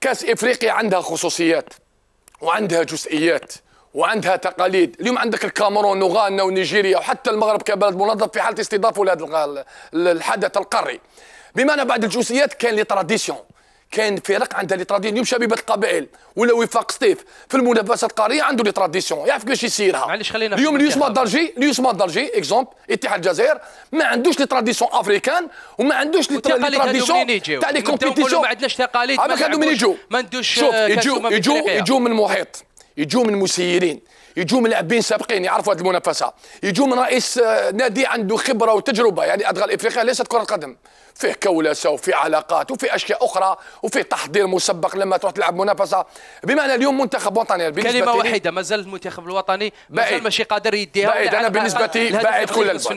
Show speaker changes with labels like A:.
A: كاس افريقيا عندها خصوصيات وعندها جزئيات وعندها تقاليد اليوم عندك الكاميرون وغانا ونيجيريا وحتى المغرب كبلد منظم في حاله استضافه لهذا الحدث القاري بمعنى بعد الجزئيات كان لي تراديسيون كاين فرق عندها لي تراديسيون اليوم شبيبه القبائل ولا وفاق سطيف في المنافسه القاريه عنده لي تراديسيون يعرف كيفاش يسيرها معليش خلينا اليوم اليوسما الدرجي اليوسما الدرجي اكزومبل اتحاد الجزائر ما عندوش لي تراديسيون افريكان وما عندوش لي تراديسيون تاع لي كومبيتيسيون ما عندناش
B: تقاليد ما عندوش شوف يجو يجو يجو من المحيط
A: يجوا من مسيرين يجوا من لاعبين سابقين يعرفوا هذه المنافسه يجوا من رئيس آه، نادي عنده خبره وتجربه يعني ادغال افريقيا ليست كره قدم فيه كولسة وفي علاقات وفي اشياء اخرى وفي تحضير مسبق لما تروح تلعب منافسه بمعنى اليوم منتخب وطني كلمه واحده
B: ما زال المنتخب الوطني ما زال ماشي قادر يديها بعيد انا بالنسبه لي بعيد كل البعد